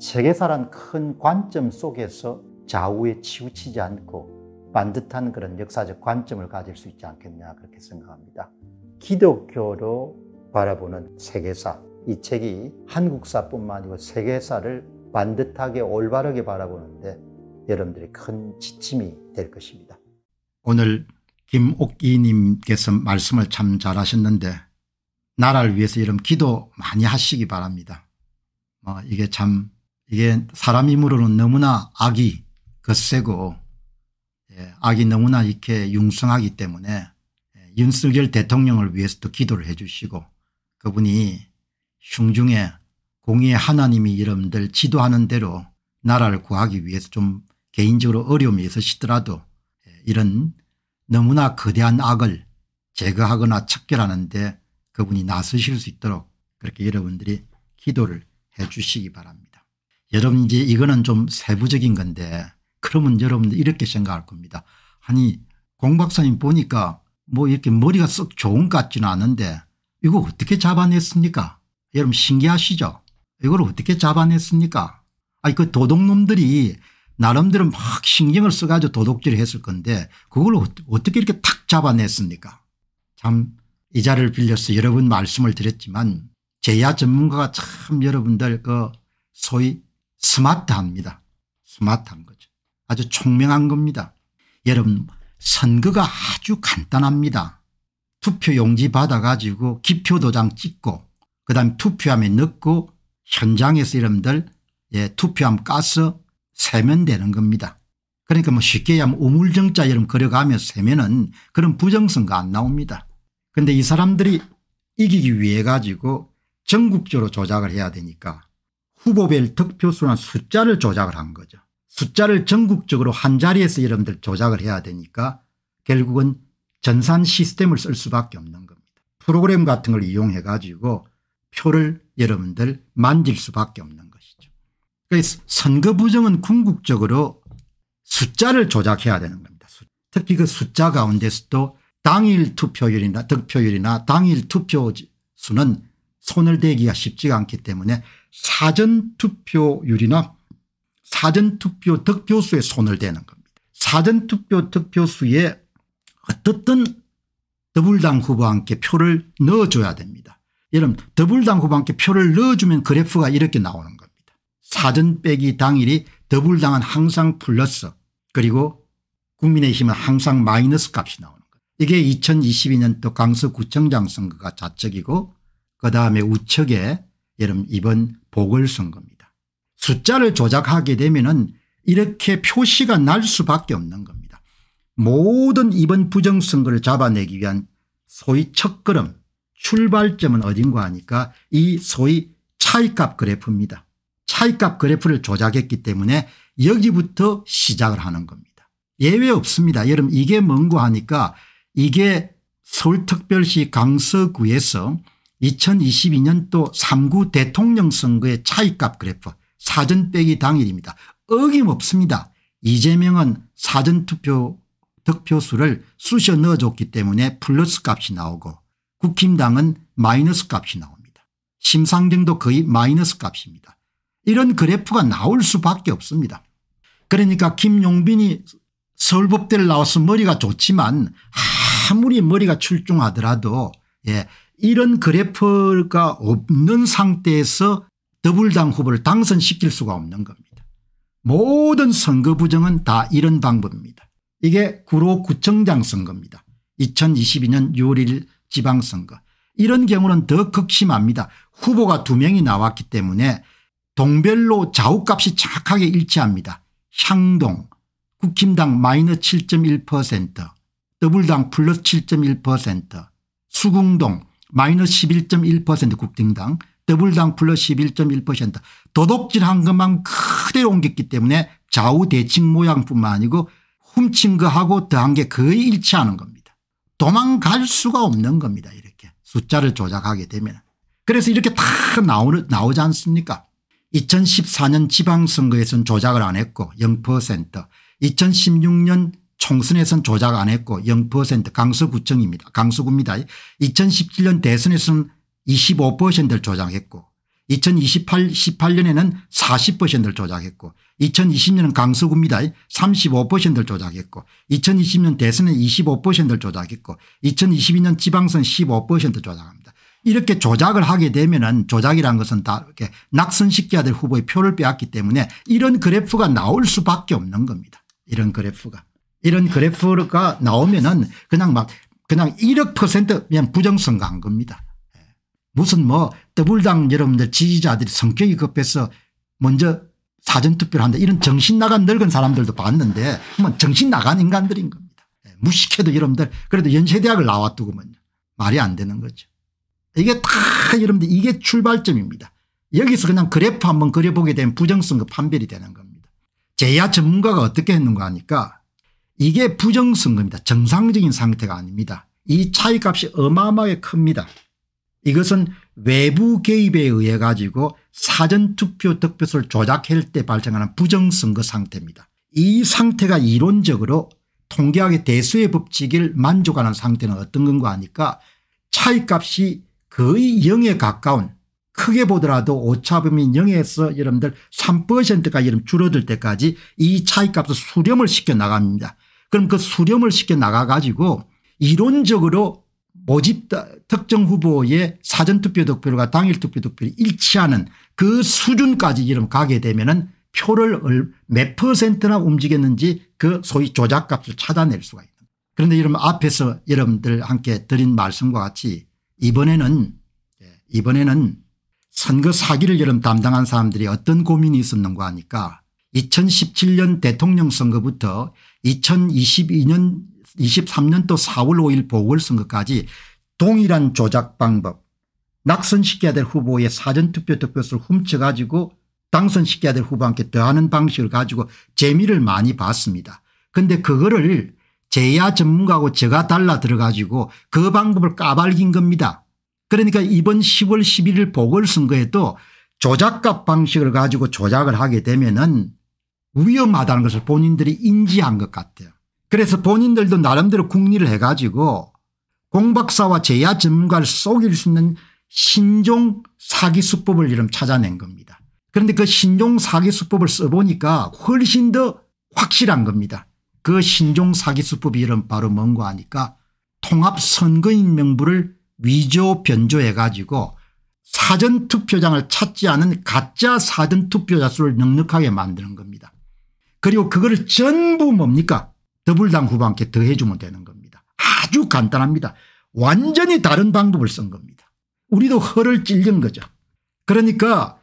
세계사란 큰 관점 속에서 좌우에 치우치지 않고 반듯한 그런 역사적 관점을 가질 수 있지 않겠냐 그렇게 생각합니다. 기독교로 바라보는 세계사 이 책이 한국사뿐만 아니고 세계사를 반듯하게 올바르게 바라보는데 여러분들이 큰 지침이 될 것입니다. 오늘 김옥기님께서 말씀을 참 잘하셨는데 나라를 위해서 이런 기도 많이 하시기 바랍니다. 어, 이게 참 이게 사람이므로는 너무나 악이 거세고 예, 악이 너무나 이렇게 융성하기 때문에 예, 윤석열 대통령을 위해서도 기도를 해 주시고 그분이 흉중에 공의의 하나님이 여러분들 지도하는 대로 나라를 구하기 위해서 좀 개인적으로 어려움이 있으시더라도 예, 이런 너무나 거대한 악을 제거하거나 척결하는데 그분이 나서실 수 있도록 그렇게 여러분들이 기도를 해 주시기 바랍니다. 여러분 이제 이거는 좀 세부적인 건데 그러면 여러분들 이렇게 생각할 겁니다. 아니 공 박사님 보니까 뭐 이렇게 머리가 썩 좋은 것 같지는 않은데 이거 어떻게 잡아냈습니까 여러분 신기하시죠 이걸 어떻게 잡아냈습니까 아니 그 도둑놈들이 나름대로 막 신경을 써가지고 도둑질을 했을 건데 그걸 어, 어떻게 이렇게 탁 잡아냈습니까 참이 자를 빌려서 여러 분 말씀을 드렸지만 제야 전문가가 참 여러분들 그 소위 스마트합니다. 스마트한 거죠. 아주 총명한 겁니다. 여러분 선거가 아주 간단합니다. 투표 용지 받아가지고 기표도장 찍고 그다음 투표함에 넣고 현장에서 여러분들 예, 투표함 까서 세면 되는 겁니다. 그러니까 뭐 쉽게 하면 우물정자 여러분 그려가며 세면은 그런 부정선거 안 나옵니다. 그런데 이 사람들이 이기기 위해 가지고 전국적으로 조작을 해야 되니까 후보별 득표수는 숫자를 조작을 한 거죠. 숫자를 전국적으로 한 자리에서 여러분들 조작을 해야 되니까 결국은 전산 시스템을 쓸 수밖에 없는 겁니다. 프로그램 같은 걸 이용해 가지고 표를 여러분들 만질 수밖에 없는 것이죠. 그래서 선거 부정은 궁극적으로 숫자를 조작해야 되는 겁니다. 특히 그 숫자 가운데서도 당일 투표율이나 득표율이나 당일 투표 수는 손을 대기가 쉽지가 않기 때문에 사전투표율이나 사전투표 득표수에 손을 대는 겁니다. 사전투표 득표수에 어떻든 더불당 후보와 함께 표를 넣어줘야 됩니다. 여러분 더불당 후보와 함께 표를 넣어주면 그래프가 이렇게 나오는 겁니다. 사전 빼기 당일이 더불당은 항상 플러스 그리고 국민의힘은 항상 마이너스 값이 나오는 거예요. 이게 2022년도 강서구청장 선거가 좌측이고 그다음에 우측에 여러분 이번 보궐선거입니다. 숫자를 조작하게 되면 이렇게 표시가 날 수밖에 없는 겁니다. 모든 이번 부정선거를 잡아내기 위한 소위 첫걸음 출발점은 어딘가 하니까 이 소위 차이값 그래프입니다. 차이값 그래프를 조작했기 때문에 여기부터 시작을 하는 겁니다. 예외 없습니다. 여러분 이게 뭔고 하니까 이게 서울특별시 강서구에서 2022년도 3구 대통령 선거의 차이값 그래프 사전 빼기 당일입니다. 어김없습니다. 이재명은 사전투표 득표수를 쑤셔 넣어줬기 때문에 플러스 값이 나오고 국힘당은 마이너스 값이 나옵니다. 심상정도 거의 마이너스 값입니다. 이런 그래프가 나올 수밖에 없습니다. 그러니까 김용빈이 서울법대를 나와서 머리가 좋지만 아무리 머리가 출중하더라도 예, 이런 그래프가 없는 상태에서 더불당 후보를 당선시킬 수가 없는 겁니다. 모든 선거 부정은 다 이런 방법입니다. 이게 구로구청장 선거입니다. 2022년 6월 1일 지방선거. 이런 경우는 더 극심합니다. 후보가 두 명이 나왔기 때문에 동별로 좌우값이 정확하게 일치합니다. 향동 국힘당 마이너7.1%더블당 플러스 7.1% 수궁동 마이너스 11.1% 국정당 더블당 플러스 11.1%도덕질한 것만 그대로 옮겼기 때문에 좌우 대칭 모양뿐만 아니고 훔친 거하고 더한 게 거의 일치하는 겁니다. 도망갈 수가 없는 겁니다. 이렇게 숫자를 조작하게 되면. 그래서 이렇게 다 나오는, 나오지 않습니까 2014년 지방선거에서는 조작을 안 했고 0% 2016년 총선에서는 조작 안 했고 0% 강서구청입니다. 강서구입니다. 2017년 대선에서는 25%를 조작했고 2028, 18년에는 40%를 조작했고 2020년은 강서구입니다. 35%를 조작했고 2020년 대선에 25%를 조작했고 2022년 지방선 15%를 조작합니다. 이렇게 조작을 하게 되면은 조작이란 것은 다 이렇게 낙선시켜야 될 후보의 표를 빼앗기 때문에 이런 그래프가 나올 수밖에 없는 겁니다. 이런 그래프가. 이런 그래프가 나오면은 그냥 막 그냥 1억% 퍼센트 그냥 부정선거 한 겁니다. 무슨 뭐더블당 여러분들 지지자들이 성격이 급해서 먼저 사전투표를 한다 이런 정신 나간 늙은 사람들도 봤는데 뭐 정신 나간 인간들인 겁니다. 예, 무식해도 여러분들 그래도 연세대학을 나왔더구먼요. 말이 안 되는 거죠. 이게 다 여러분들 이게 출발점입니다. 여기서 그냥 그래프 한번 그려보게 되면 부정선거 판별이 되는 겁니다. 제야 전문가가 어떻게 했는가 하니까 이게 부정선거입니다. 정상적인 상태가 아닙니다. 이 차이값이 어마어마하게 큽니다. 이것은 외부 개입에 의해 가지고 사전투표 득표수를 조작할 때 발생하는 부정선거 상태입니다. 이 상태가 이론적으로 통계학의 대수의 법칙을 만족하는 상태는 어떤 건가 하니까 차이값이 거의 0에 가까운 크게 보더라도 오차범위 0에서 여러분들 3%까지 줄어들 때까지 이 차이값을 수렴을 시켜 나갑니다. 그럼 그 수렴을 시켜 나가가지고 이론적으로 모집 특정 후보의 사전투표 득표율과 당일 투표 득표율이 일치하는 그 수준까지 이름 가게 되면은 표를 몇 퍼센트나 움직였는지 그 소위 조작값을 찾아낼 수가 있다. 그런데 여러분 앞에서 여러분들 함께 드린 말씀과 같이 이번에는 예, 이번에는 선거 사기를 여러분 담당한 사람들이 어떤 고민이 있었는가 하니까 2017년 대통령 선거부터 2022년 23년도 4월 5일 보궐선거까지 동일한 조작 방법 낙선시켜야 될 후보의 사전투표 득표수를 훔쳐가지고 당선시켜야 될 후보한테 더하는 방식을 가지고 재미를 많이 봤습니다. 근데 그거를 제야 전문가하고 제가 달라 들어가지고 그 방법을 까발긴 겁니다. 그러니까 이번 10월 11일 보궐선거에도 조작값 방식을 가지고 조작을 하게 되면은 위험하다는 것을 본인들이 인지한 것 같아요. 그래서 본인들도 나름대로 국리를 해가지고 공박사와 제야 전문가를 속일 수 있는 신종 사기 수법을 이름 찾아낸 겁니다. 그런데 그 신종 사기 수법을 써보니까 훨씬 더 확실한 겁니다. 그 신종 사기 수법이 름 바로 뭔가 하니까 통합선거인 명부를 위조 변조해 가지고 사전투표장을 찾지 않은 가짜 사전투표자 수를 넉넉하게 만드는 겁니다. 그리고 그거를 전부 뭡니까 더불당 후보한테 더해주면 되는 겁니다. 아주 간단합니다. 완전히 다른 방법을 쓴 겁니다. 우리도 허를 찔린 거죠. 그러니까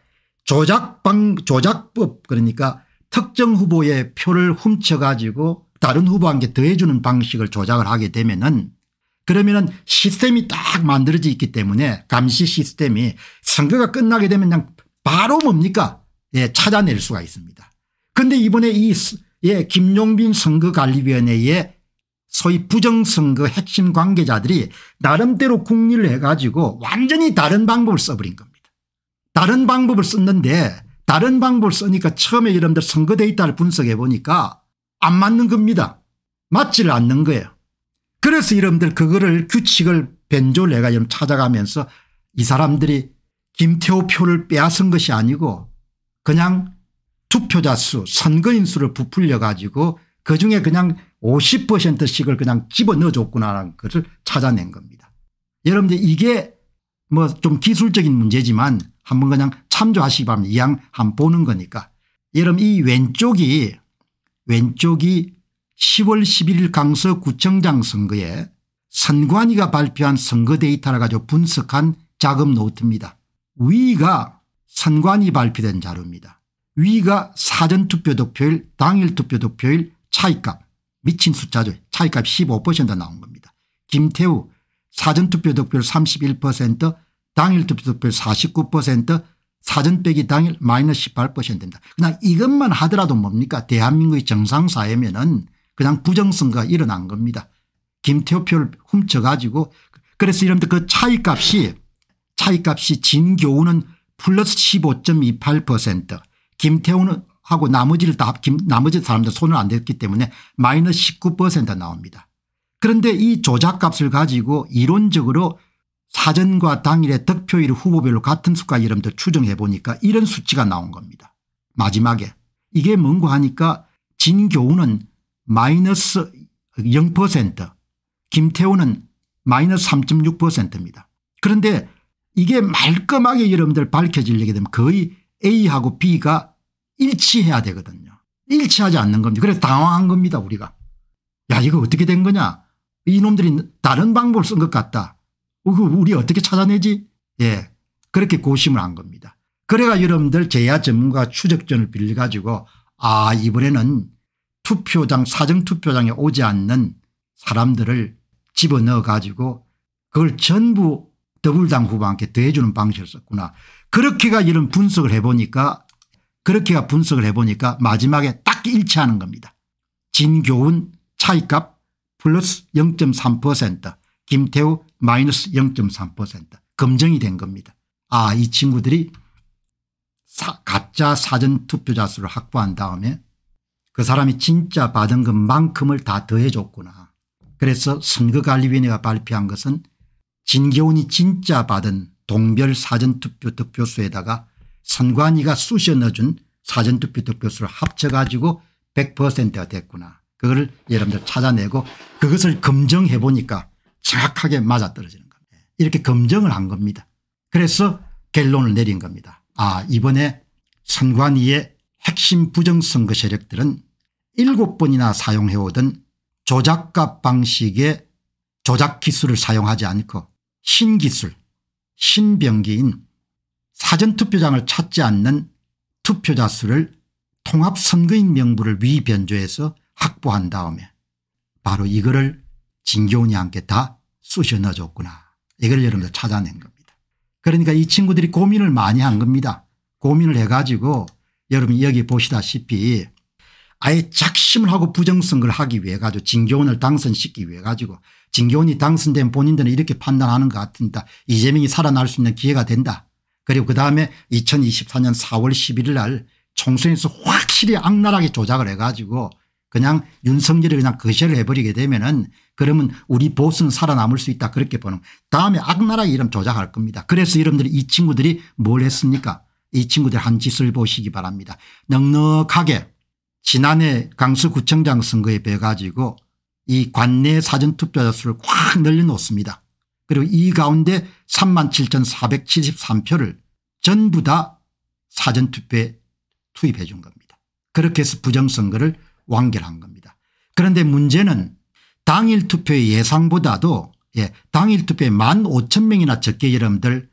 조작방 조작법 그러니까 특정 후보의 표를 훔쳐가지고 다른 후보한테 더해주는 방식을 조작을 하게 되면은 그러면은 시스템이 딱 만들어져 있기 때문에 감시 시스템이 선거가 끝나게 되면 그냥 바로 뭡니까 예, 찾아낼 수가 있습니다. 그런데 이번에 이 예, 김용빈 선거관리위원회의 소위 부정선거 핵심 관계자들이 나름대로 국리를 해가지고 완전히 다른 방법을 써버린 겁니다. 다른 방법을 썼는데 다른 방법을 쓰니까 처음에 여러분들 선거 데이터를 분석해 보니까 안 맞는 겁니다. 맞질 않는 거예요. 그래서 여러분들 그거를 규칙을 변조를 해가 좀 찾아가면서 이 사람들이 김태호 표를 빼앗은 것이 아니고 그냥 투표자 수 선거인 수를 부풀려 가지고 그중에 그냥 50%씩을 그냥 집어넣어줬구나라는 것을 찾아낸 겁니다. 여러분들 이게 뭐 좀 기술적인 문제지만 한번 그냥 참조하시기 바랍니다. 이 양 한번 보는 거니까. 여러분 이 왼쪽이 왼쪽이 10월 11일 강서구청장 선거에 선관위가 발표한 선거 데이터를 가지고 분석한 작업 노트입니다. 위가 선관위 발표된 자료입니다. 위가 사전투표 득표율 당일 투표 득표율 차이값 미친 숫자죠. 차이값 15% 나온 겁니다. 김태우 사전투표 득표율 31% 당일 투표 득표율 49% 사전 빼기 당일 마이너스 18%입니다. 그냥 이것만 하더라도 뭡니까 대한민국의 정상사회면 은 그냥 부정선거가 일어난 겁니다. 김태우 표를 훔쳐가지고 그래서 이런데 그 차이값이 차이값이 진교우는 플러스 15.28% 김태훈하고 나머지를 다 김, 나머지 사람들 손을 안 댔기 때문에 마이너스 19% 나옵니다. 그런데 이 조작값을 가지고 이론적으로 사전과 당일의 득표율 후보별로 같은 수가 여러분들 추정해 보니까 이런 수치가 나온 겁니다. 마지막에 이게 뭔고 하니까 진교훈은 마이너스 0% 김태훈은 마이너스 3.6%입니다. 그런데 이게 말끔하게 여러분들 밝혀지려게 되면 거의 A하고 B가 일치해야 되거든요. 일치하지 않는 겁니다. 그래서 당황한 겁니다 우리가. 야 이거 어떻게 된 거냐. 이놈들이 다른 방법을 쓴 것 같다. 이 우리 어떻게 찾아내지? 예 그렇게 고심을 한 겁니다. 그래가 여러분들 제야 전문가 추적전을 빌려가지고 아 이번에는 투표장 사전투표장에 오지 않는 사람들을 집어넣어 가지고 그걸 전부 더불당 후보한테 대해주는 방식을 썼구나. 그렇게가 이런 분석을 해보니까 그렇게 분석을 해보니까 마지막에 딱 일치하는 겁니다. 진교훈 차이값 플러스 0.3% 김태우 마이너스 0.3% 검증이 된 겁니다. 아이 친구들이 사, 가짜 사전투표자 수를 확보한 다음에 그 사람이 진짜 받은 것만큼을 다 더해줬구나. 그래서 선거관리위원회가 발표한 것은 진교훈이 진짜 받은 동별 사전투표 득표수에다가 선관위가 쑤셔 넣어준 사전투표 득표수를 합쳐가지고 100%가 됐구나. 그걸 여러분들 찾아내고 그것을 검증해 보니까 정확하게 맞아떨어지는 겁니다. 이렇게 검증을 한 겁니다. 그래서 결론을 내린 겁니다. 아 이번에 선관위의 핵심 부정선거 세력들은 7번이나 사용해오던 조작값 방식의 조작 기술을 사용하지 않고 신기술 신병기인 사전투표장을 찾지 않는 투표자 수를 통합선거인 명부를 위변조해서 확보한 다음에 바로 이거를 진교훈이 함께 다 쑤셔 넣어줬구나. 이걸 여러분들 찾아낸 겁니다. 그러니까 이 친구들이 고민을 많이 한 겁니다. 고민을 해가지고 여러분 여기 보시다시피 아예 작심을 하고 부정선거를 하기 위해 가지고 진교훈을 당선시키기 위해 가지고 진교훈이 당선된 본인들은 이렇게 판단하는 것 같습니다. 이재명이 살아날 수 있는 기회가 된다. 그리고 그다음에 2024년 4월 11일 날 총선에서 확실히 악랄하게 조작을 해가지고 그냥 윤석열이 그냥 거시을 해버리게 되면은 그러면 우리 보수는 살아남을 수 있다 그렇게 보는 다음에 악랄하게 이름 조작할 겁니다. 그래서 여러분들이 이 친구들이 뭘 했습니까 이 친구들 한 짓을 보시기 바랍니다. 넉넉하게 지난해 강수구청장 선거에 배가지고 이 관내 사전투표자 수를 확 늘려놓습니다. 그리고 이 가운데 37,473표를 전부 다 사전투표에 투입해 준 겁니다. 그렇게 해서 부정선거를 완결한 겁니다. 그런데 문제는 당일 투표의 예상보다도 예, 당일 투표에 1만 5천 명이나 적게 여러분들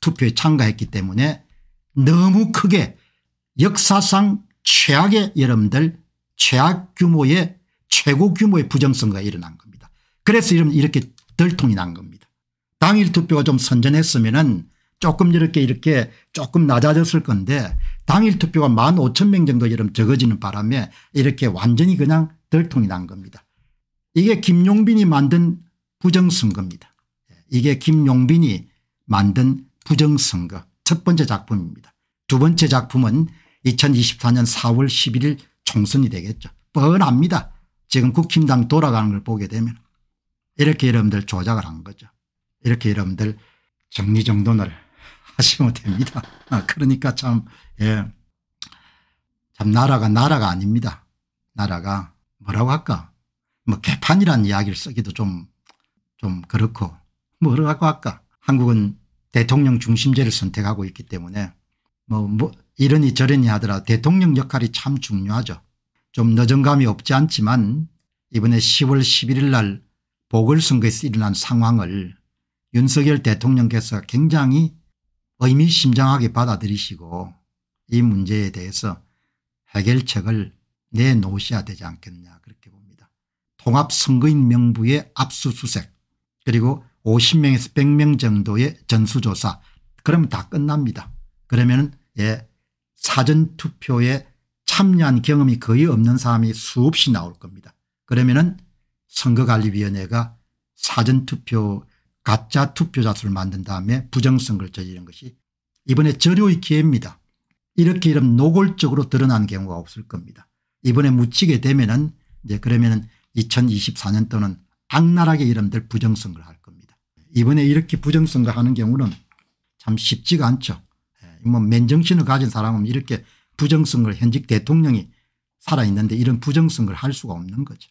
투표에 참가했기 때문에 너무 크게 역사상 최악의 여러분들 최악 규모의 최고 규모의 부정선거가 일어난 겁니다. 그래서 이러면 이렇게 덜통이 난 겁니다. 당일 투표가 좀선전했으면 조금 이렇게 이렇게 조금 낮아졌을 건데 당일 투표가 1만 오천 명 정도 여름 적어지는 바람에 이렇게 완전히 그냥 덜통이 난 겁니다. 이게 김용빈이 만든 부정선거입니다. 이게 김용빈이 만든 부정선거 첫 번째 작품입니다. 두 번째 작품은 2024년 4월 11일 총선이 되겠죠. 뻔합니다. 지금 국힘당 돌아가는 걸 보게 되면 이렇게 여러분들 조작을 한 거죠. 이렇게 여러분들 정리정돈을 하시면 됩니다. 아, 그러니까 참, 예. 참 나라가 나라가 아닙니다. 나라가 뭐라고 할까? 뭐 개판이란 이야기를 쓰기도 좀, 좀 그렇고 뭐라고 할까? 한국은 대통령 중심제를 선택하고 있기 때문에 뭐, 뭐 이러니 저러니 하더라 대통령 역할이 참 중요하죠. 좀 늦은감이 없지 않지만 이번에 10월 11일 날 보궐선거에서 일어난 상황을 윤석열 대통령께서 굉장히 의미심장하게 받아들이시고 이 문제에 대해서 해결책을 내놓으셔야 되지 않겠냐 그렇게 봅니다. 통합선거인 명부의 압수수색 그리고 50명에서 100명 정도의 전수조사 그러면 다 끝납니다. 그러면 예, 사전투표에 참여한 경험이 거의 없는 사람이 수없이 나올 겁니다. 그러면 선거관리위원회가 사전투표 가짜 투표자 수를 만든 다음에 부정선거를 저지른 것이 이번에 절호의 기회입니다. 이렇게 이런 노골적으로 드러난 경우가 없을 겁니다. 이번에 묻히게 되면은 이제 그러면은 2024년 또는 악랄하게 이름들 부정선거를 할 겁니다. 이번에 이렇게 부정선거 하는 경우는 참 쉽지가 않죠. 예, 뭐 맨정신을 가진 사람은 이렇게 부정선거를 현직 대통령이 살아있는데 이런 부정선거를 할 수가 없는 거죠.